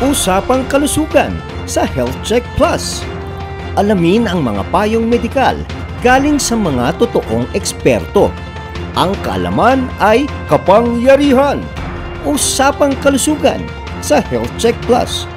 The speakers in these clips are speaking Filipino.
Usapang kalusugan sa Health Check Plus. Alamin ang mga payong medikal galing sa mga totoong eksperto. Ang kaalaman ay kapangyarihan. Usapang kalusugan sa Health Check Plus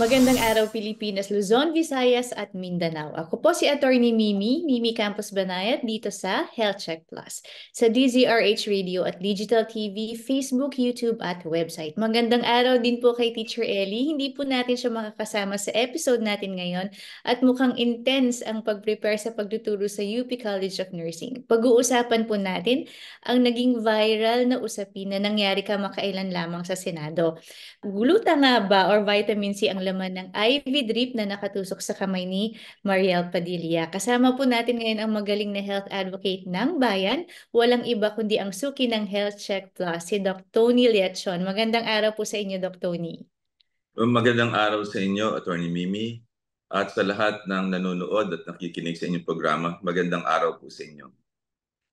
Magandang araw Pilipinas, Luzon, Visayas at Mindanao. Ako po si Attorney Mimi, Mimi Campos Banayat dito sa Health Check Plus, sa DZRH Radio at Digital TV, Facebook, YouTube at website. Magandang araw din po kay Teacher Ellie. Hindi po natin siya makakasama sa episode natin ngayon at mukhang intense ang pag-prepare sa pagtuturo sa UP College of Nursing. Pag-uusapan po natin ang naging viral na usapin na nangyari kamakailan lamang sa Senado. Guluta nga ba or vitamin C ang laman ng IV drip na nakatusok sa kamay ni Mariel Padilla. Kasama po natin ngayon ang magaling na health advocate ng bayan, walang iba kundi ang suki ng Health Check Plus, si Dr. Tony Liachon. Magandang araw po sa inyo, Dr. Tony. Magandang araw sa inyo, Attorney Mimi, at sa lahat ng nanonood at nakikinig sa inyong programa. Magandang araw po sa inyo.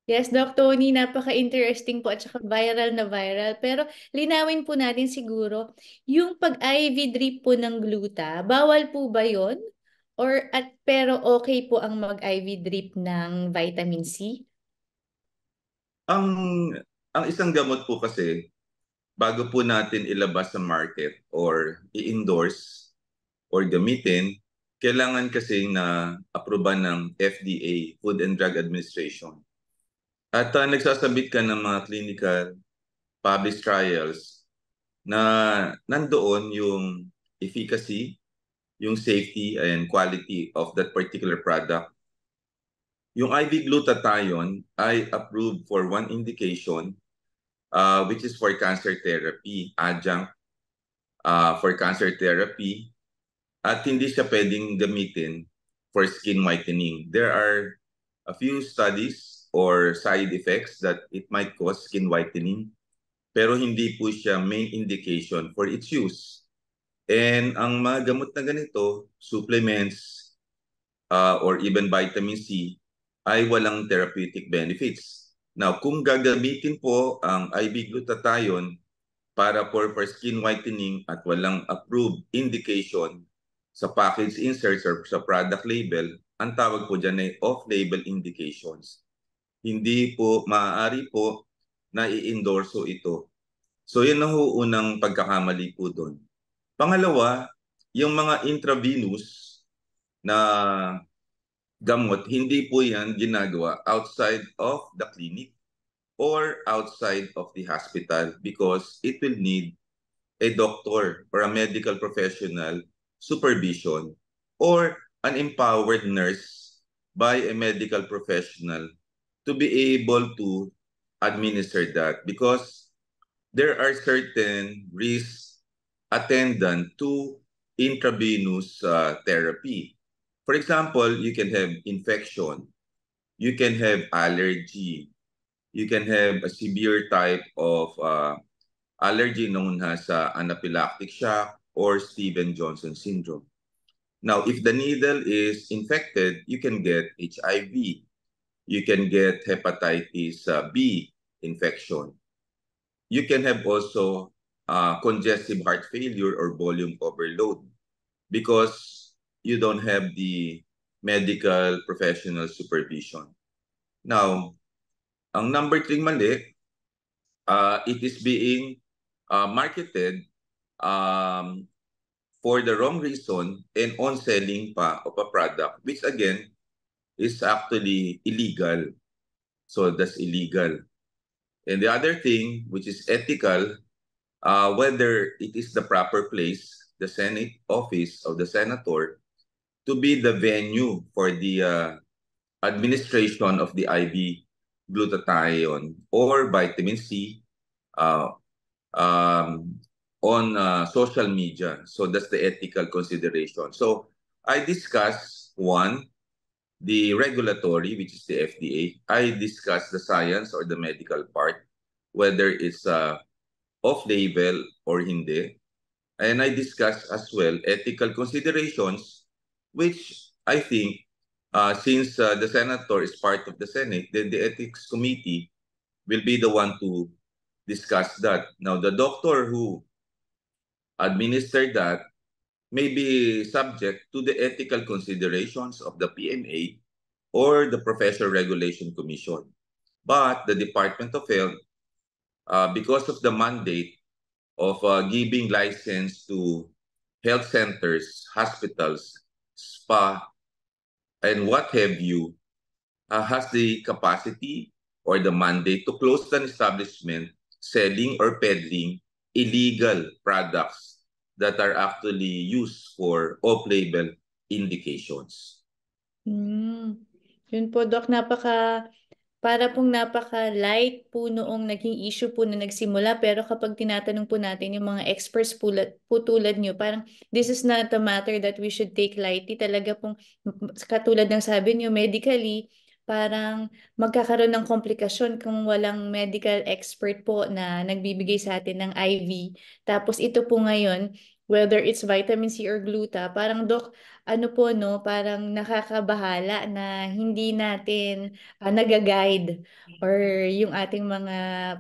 Yes, Doc Tony, napaka-interesting po at saka viral na viral. Pero linawin po natin siguro, yung pag-IV drip po ng gluta, bawal po ba yon? Or at pero okay po ang mag-IV drip ng vitamin C? Ang ang isang gamot po kasi bago po natin ilabas sa market or i-endorse or gamitin, kailangan kasi na aproba ng FDA, Food and Drug Administration. At uh, nagsasabit ka ng mga clinical published trials na nandoon yung efficacy, yung safety and quality of that particular product. Yung IV glutathione ay approved for one indication uh, which is for cancer therapy, adjunct uh, for cancer therapy at hindi siya pwedeng gamitin for skin whitening. There are a few studies or side effects that it might cause skin whitening pero hindi po siya main indication for its use. And ang mga gamot na ganito, supplements uh, or even vitamin C ay walang therapeutic benefits. Now, kung gagamitin po ang IV glutathione para for, for skin whitening at walang approved indication sa package inserts or sa product label, ang tawag po dyan ay off-label indications hindi po maaari po na i-endorso ito. So yun na ho unang pagkakamali po doon. Pangalawa, yung mga intravenous na gamot, hindi po yan ginagawa outside of the clinic or outside of the hospital because it will need a doctor or a medical professional supervision or an empowered nurse by a medical professional to be able to administer that because there are certain risks attendant to intravenous uh, therapy. For example, you can have infection, you can have allergy, you can have a severe type of uh, allergy known as uh, anaphylactic shock or Steven-Johnson syndrome. Now, if the needle is infected, you can get HIV. you can get hepatitis uh, B infection. You can have also uh, congestive heart failure or volume overload because you don't have the medical professional supervision. Now, ang number three mali, uh, it is being uh, marketed um, for the wrong reason and on selling pa of a product which again is actually illegal. So that's illegal. And the other thing, which is ethical, uh, whether it is the proper place, the Senate office of the senator, to be the venue for the uh, administration of the IV glutathione or vitamin C uh, um, on uh, social media. So that's the ethical consideration. So I discuss one, the regulatory, which is the FDA, I discuss the science or the medical part, whether it's uh, off-label or hindi. And I discuss as well ethical considerations, which I think uh, since uh, the senator is part of the Senate, then the ethics committee will be the one to discuss that. Now, the doctor who administered that may be subject to the ethical considerations of the PMA or the Professional Regulation Commission. But the Department of Health, uh, because of the mandate of uh, giving license to health centers, hospitals, spa, and what have you, uh, has the capacity or the mandate to close an establishment selling or peddling illegal products that are actually used for off-label indications. Mm. Yun po, Doc. Napaka, para pong napaka-light po noong naging issue po na nagsimula. Pero kapag tinatanong po natin yung mga experts po, po tulad nyo, parang this is not a matter that we should take lightly. Talaga pong, katulad ng sabi nyo, medically, parang magkakaroon ng komplikasyon kung walang medical expert po na nagbibigay sa atin ng IV. Tapos ito po ngayon, whether it's vitamin C or gluta, parang doc, ano po no, parang nakakabahala na hindi natin uh, ah, nagaguide or yung ating mga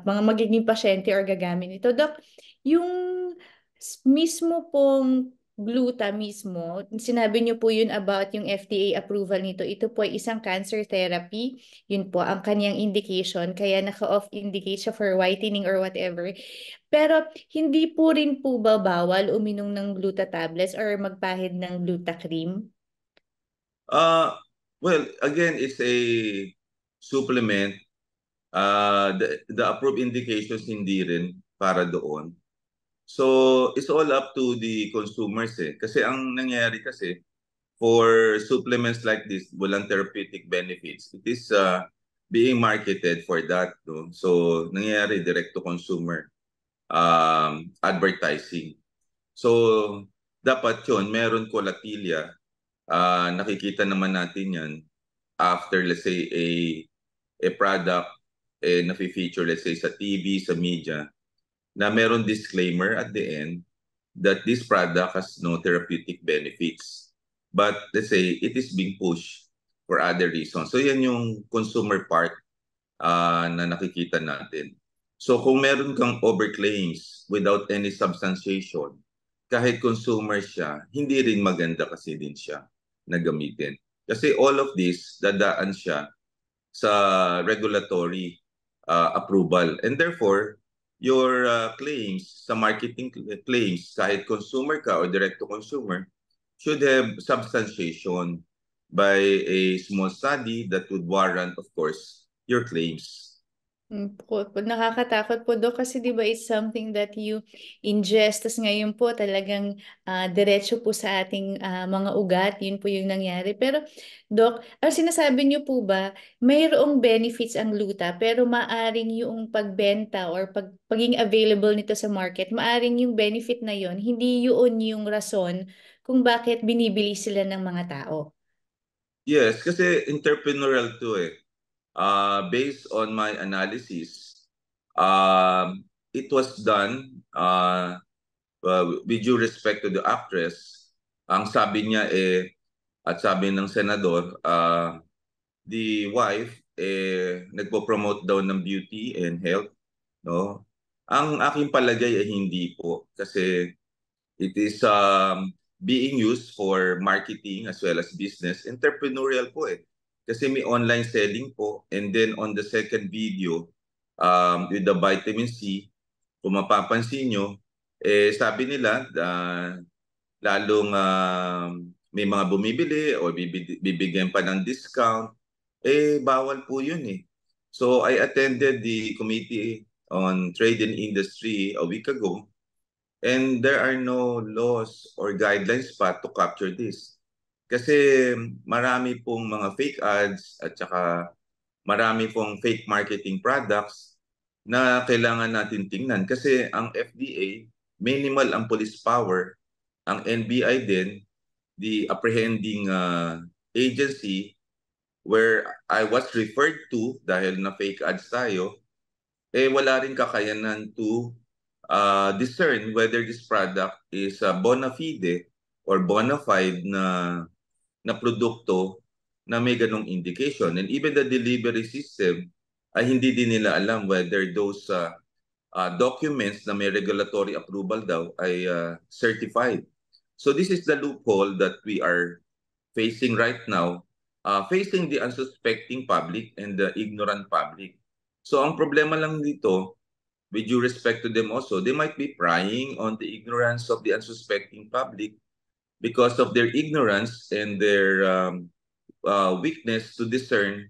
mga magiging pasyente or gagamit ito. Doc, yung mismo pong gluta mismo, sinabi niyo po yun about yung FDA approval nito. Ito po ay isang cancer therapy. Yun po ang kaniyang indication. Kaya naka-off indication for whitening or whatever. Pero hindi po rin po ba bawal uminom ng gluta tablets or magpahid ng gluta cream? Uh, well, again, it's a supplement. Uh, the, the approved indications hindi rin para doon. So, it's all up to the consumers eh. Kasi ang nangyayari kasi, for supplements like this, walang therapeutic benefits. It is uh, being marketed for that. No? So, nangyayari direct-to-consumer um, advertising. So, dapat yon meron kolatilia. Uh, ah, nakikita naman natin yan after, let's say, a, a product eh, na feature let's say, sa TV, sa media na meron disclaimer at the end that this product has no therapeutic benefits. But let's say it is being pushed for other reasons. So yan yung consumer part uh, na nakikita natin. So kung meron kang overclaims without any substantiation, kahit consumer siya, hindi rin maganda kasi din siya na gamitin. Kasi all of this, dadaan siya sa regulatory uh, approval. And therefore, your uh, claims, sa marketing eh, claims, kahit consumer ka or direct to consumer, should have substantiation by a small study that would warrant, of course, your claims. Hmm, po, po, nakakatakot po do kasi 'di ba it's something that you ingest tas ngayon po talagang ah, diretso po sa ating ah, mga ugat yun po yung nangyari pero doc ang sinasabi niyo po ba mayroong benefits ang luta pero maaring yung pagbenta or pag, paging available nito sa market maaring yung benefit na yon hindi yun yung rason kung bakit binibili sila ng mga tao Yes, kasi entrepreneurial to eh uh, based on my analysis, uh, it was done uh, uh, with due respect to the actress. Ang sabi niya eh, at sabi ng senador, uh, the wife eh, nagpo-promote daw ng beauty and health. No? Ang aking palagay ay eh, hindi po kasi it is um, being used for marketing as well as business. Entrepreneurial po eh kasi may online selling po. And then on the second video, um, with the vitamin C, kung mapapansin nyo, eh, sabi nila, uh, lalong uh, may mga bumibili o bibigyan pa ng discount, eh bawal po yun eh. So I attended the Committee on Trade and Industry a week ago and there are no laws or guidelines pa to capture this. Kasi marami pong mga fake ads at saka marami pong fake marketing products na kailangan natin tingnan kasi ang FDA minimal ang police power ang NBI din the apprehending uh, agency where I was referred to dahil na fake ads tayo eh wala rin kakayanan to uh, discern whether this product is uh, bona fide or bona fide na na produkto na may ganong indication. And even the delivery system ay hindi din nila alam whether those uh, uh, documents na may regulatory approval daw ay uh, certified. So this is the loophole that we are facing right now, uh, facing the unsuspecting public and the ignorant public. So ang problema lang dito, with due respect to them also, they might be prying on the ignorance of the unsuspecting public because of their ignorance and their um, uh, weakness to discern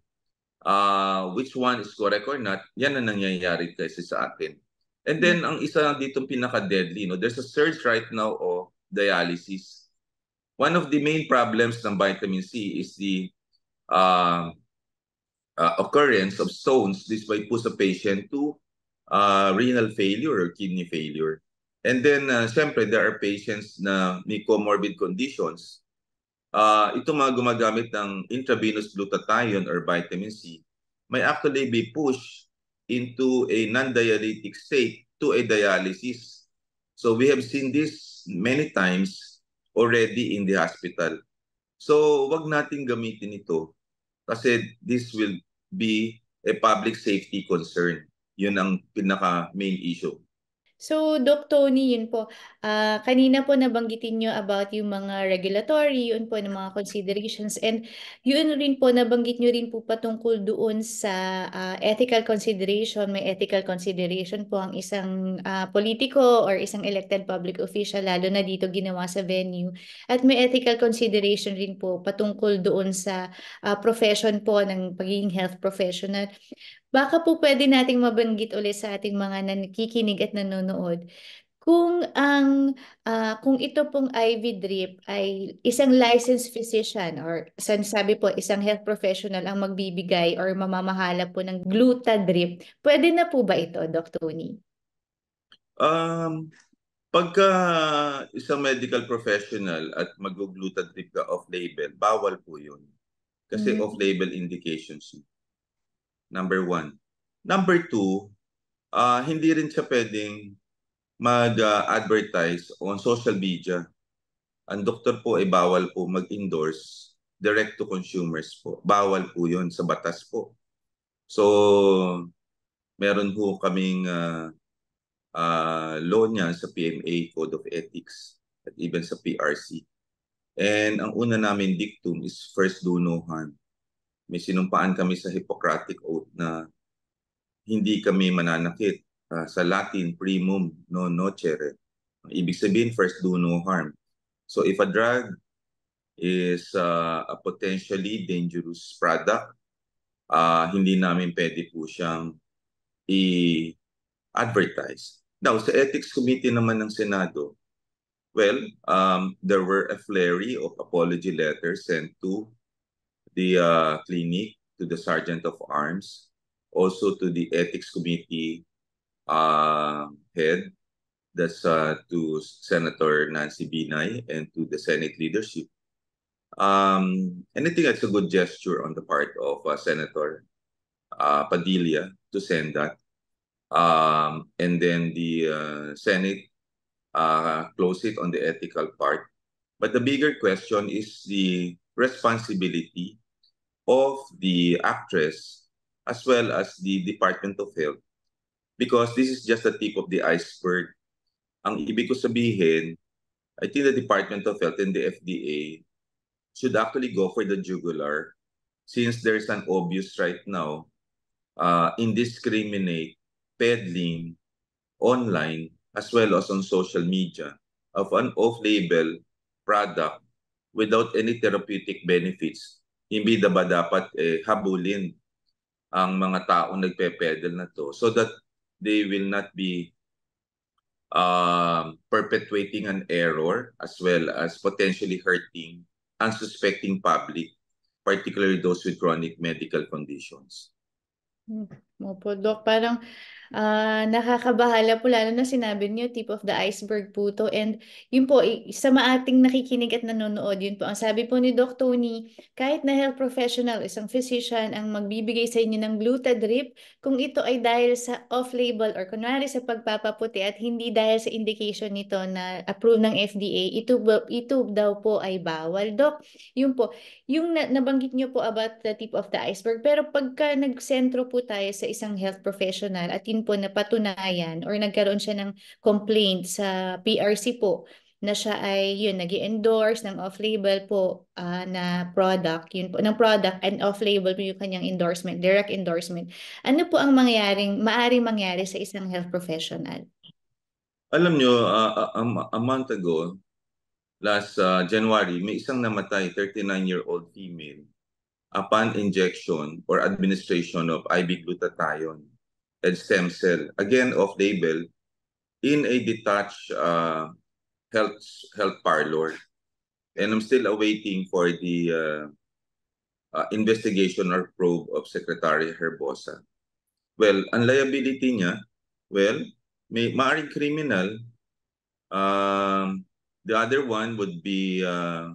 uh, which one is correct or not, yan ang nangyayari kasi sa atin. And then, ang isa dito pinaka-deadly, no? there's a surge right now of dialysis. One of the main problems ng vitamin C is the uh, uh, occurrence of stones. This way push a patient to uh, renal failure or kidney failure. And then, uh, siyempre, there are patients na may comorbid conditions. Uh, ito mga gumagamit ng intravenous glutathione or vitamin C may actually be pushed into a non-dialytic state to a dialysis. So we have seen this many times already in the hospital. So wag natin gamitin ito kasi this will be a public safety concern. Yun ang pinaka main issue. So, Doc Tony, yun po. Uh, kanina po nabanggitin nyo about yung mga regulatory, yun po ng mga considerations. And yun rin po, nabanggit nyo rin po patungkol doon sa uh, ethical consideration. May ethical consideration po ang isang uh, politiko or isang elected public official, lalo na dito ginawa sa venue. At may ethical consideration rin po patungkol doon sa uh, profession po ng pagiging health professional baka po pwede nating mabanggit ulit sa ating mga nakikinig at nanonood kung ang uh, kung ito pong IV drip ay isang licensed physician or san sabi po isang health professional ang magbibigay or mamamahala po ng gluta drip, pwede na po ba ito, Doc Tony? Um, pagka isang medical professional at mag-gluta drip ka off-label, bawal po yun. Kasi mm-hmm. off-label indications. Number one. Number two, uh, hindi rin siya pwedeng mag-advertise uh, on social media. Ang doktor po ay bawal po mag-endorse direct to consumers po. Bawal po yun sa batas po. So, meron po kaming uh, uh, law niyan sa PMA Code of Ethics at even sa PRC. And ang una namin dictum is first do no harm may sinumpaan kami sa Hippocratic Oath na hindi kami mananakit uh, sa Latin primum non nocere. Ibig sabihin first do no harm. So if a drug is uh, a potentially dangerous product, uh, hindi namin pwede po siyang i-advertise. Now, sa Ethics Committee naman ng Senado, well, um, there were a flurry of apology letters sent to the uh, clinic, to the Sergeant of Arms, also to the Ethics Committee uh, head, that's uh, to Senator Nancy Binay and to the Senate leadership. Um, and I think that's a good gesture on the part of uh, Senator uh, Padilla to send that. Um, and then the uh, Senate uh, close it on the ethical part. But the bigger question is the responsibility of the actress as well as the Department of Health because this is just the tip of the iceberg. Ang ibig ko sabihin, I think the Department of Health and the FDA should actually go for the jugular since there's an obvious right now uh, indiscriminate peddling online as well as on social media of an off-label product without any therapeutic benefits hindi na ba dapat eh, habulin ang mga tao nagpe-pedal na to so that they will not be uh, perpetuating an error as well as potentially hurting unsuspecting public, particularly those with chronic medical conditions. Mm-hmm. Opo, Doc. Parang uh, nakakabahala po lalo na sinabi niyo tip of the iceberg po to. And yun po, sa maating nakikinig at nanonood, yun po. Ang sabi po ni Doc Tony, kahit na health professional, isang physician ang magbibigay sa inyo ng gluta drip, kung ito ay dahil sa off-label or kunwari sa pagpapaputi at hindi dahil sa indication nito na approved ng FDA, ito, ito daw po ay bawal. Doc, yun po, yung na nabanggit niyo po about the tip of the iceberg, pero pagka nagsentro po tayo sa isang health professional at yun po napatunayan or nagkaroon siya ng complaint sa PRC po na siya ay yun nag endorse ng off-label po uh, na product yun po ng product and off-label po yung kanyang endorsement direct endorsement ano po ang mangyaring maari mangyari sa isang health professional alam niyo uh, ah, ah, a, a month ago last uh, January may isang namatay 39 year old female upon injection or administration of IV glutathione and stem cell, again off-label, in a detached uh, health, health parlor. And I'm still awaiting for the uh, uh, investigation or probe of Secretary Herbosa. Well, ang liability niya, well, may maaring criminal. Um, the other one would be uh,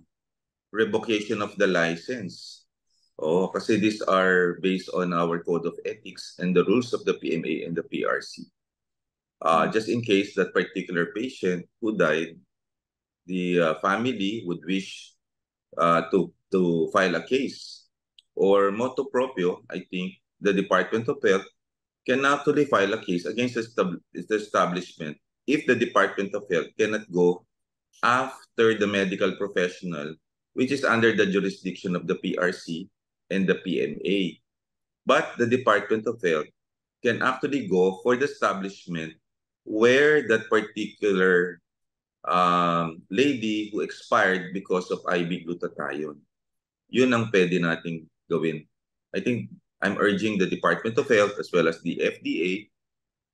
revocation of the license oh, kasi these are based on our code of ethics and the rules of the PMA and the PRC. Uh, just in case that particular patient who died, the uh, family would wish uh, to, to file a case. Or motu proprio, I think, the Department of Health can actually file a case against the establishment if the Department of Health cannot go after the medical professional, which is under the jurisdiction of the PRC, and the PMA. But the Department of Health can actually go for the establishment where that particular um, lady who expired because of IV glutathione. Yun ang pwede nating gawin. I think I'm urging the Department of Health as well as the FDA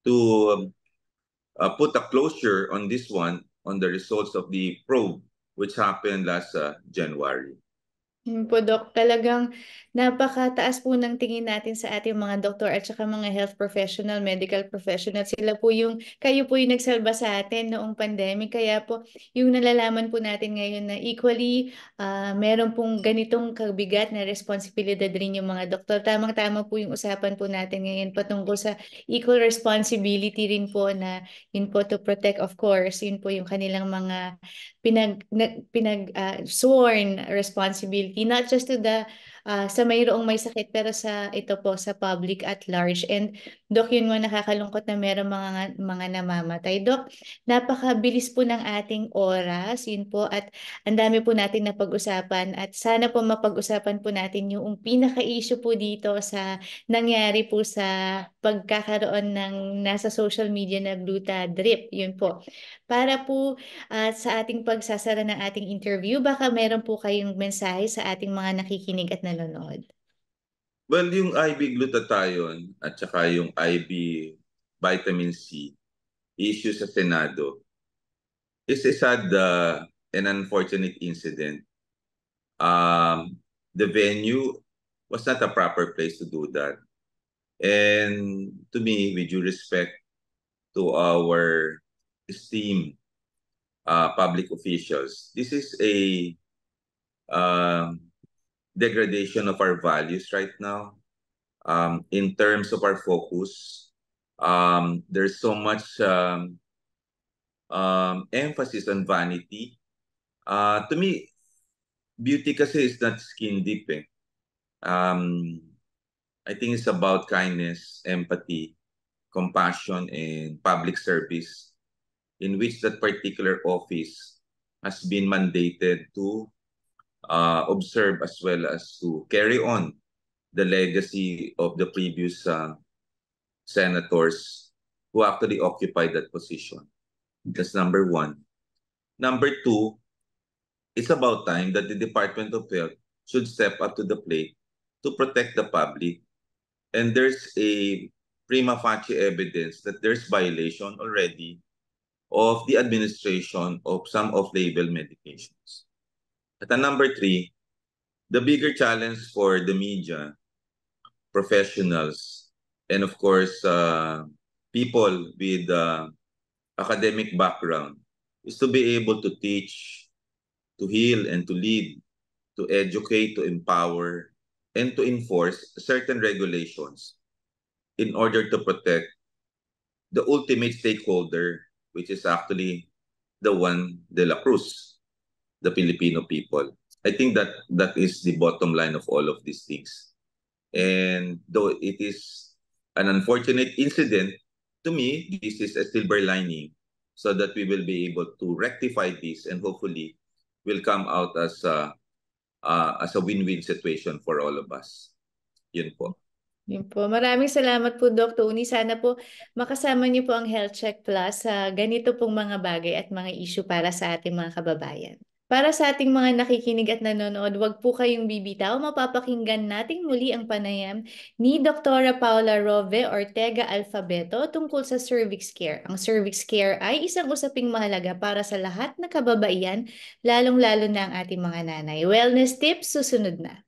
to um, uh, put a closure on this one on the results of the probe which happened last uh, January. Yun hmm, po, Dok. Talagang napakataas po ng tingin natin sa ating mga doktor at saka mga health professional, medical professional. Sila po yung, kayo po yung nagsalba sa atin noong pandemic. Kaya po, yung nalalaman po natin ngayon na equally, uh, meron pong ganitong kabigat na responsibilidad rin yung mga doktor. Tamang-tama po yung usapan po natin ngayon patungkol sa equal responsibility rin po na yun po to protect, of course, yun po yung kanilang mga pinag, pinag uh, sworn responsibility not just to the uh, sa mayroong may sakit pero sa ito po sa public at large. And Dok, yun mo nakakalungkot na meron mga, mga namamatay. Dok, napakabilis po ng ating oras. Yun po at ang dami po natin na pag-usapan at sana po mapag-usapan po natin yung pinaka-issue po dito sa nangyari po sa pagkakaroon ng nasa social media na gluta drip. Yun po. Para po uh, sa ating pagsasara ng ating interview, baka meron po kayong mensahe sa ating mga nakikinig at nanonood nanonood? Well, yung IV glutathione at saka yung IV vitamin C issue sa Senado is a sad uh, and unfortunate incident. Um, the venue was not a proper place to do that. And to me, with due respect to our esteemed uh, public officials, this is a um, degradation of our values right now um, in terms of our focus. Um, there's so much um, um emphasis on vanity. Uh, to me, beauty kasi is not skin deep. Eh. Um, I think it's about kindness, empathy, compassion, and public service in which that particular office has been mandated to uh, observe as well as to carry on the legacy of the previous uh, senators who actually occupied that position. That's number one. Number two, it's about time that the Department of Health should step up to the plate to protect the public. And there's a prima facie evidence that there's violation already of the administration of some off-label medications. At number three, the bigger challenge for the media, professionals, and of course, uh, people with uh, academic background is to be able to teach, to heal, and to lead, to educate, to empower, and to enforce certain regulations in order to protect the ultimate stakeholder, which is actually the one de la Cruz. the Filipino people. I think that that is the bottom line of all of these things. And though it is an unfortunate incident, to me, this is a silver lining so that we will be able to rectify this and hopefully will come out as a, uh, as a win-win situation for all of us. Yun po. Yun po. Maraming salamat po, Doc Tony. Sana po makasama niyo po ang Health Check Plus sa ganito pong mga bagay at mga issue para sa ating mga kababayan. Para sa ating mga nakikinig at nanonood, huwag po kayong bibitaw. Mapapakinggan natin muli ang panayam ni Dr. Paula Rove Ortega Alfabeto tungkol sa cervix care. Ang cervix care ay isang usaping mahalaga para sa lahat na kababaihan, lalong-lalo na ang ating mga nanay. Wellness tips susunod na.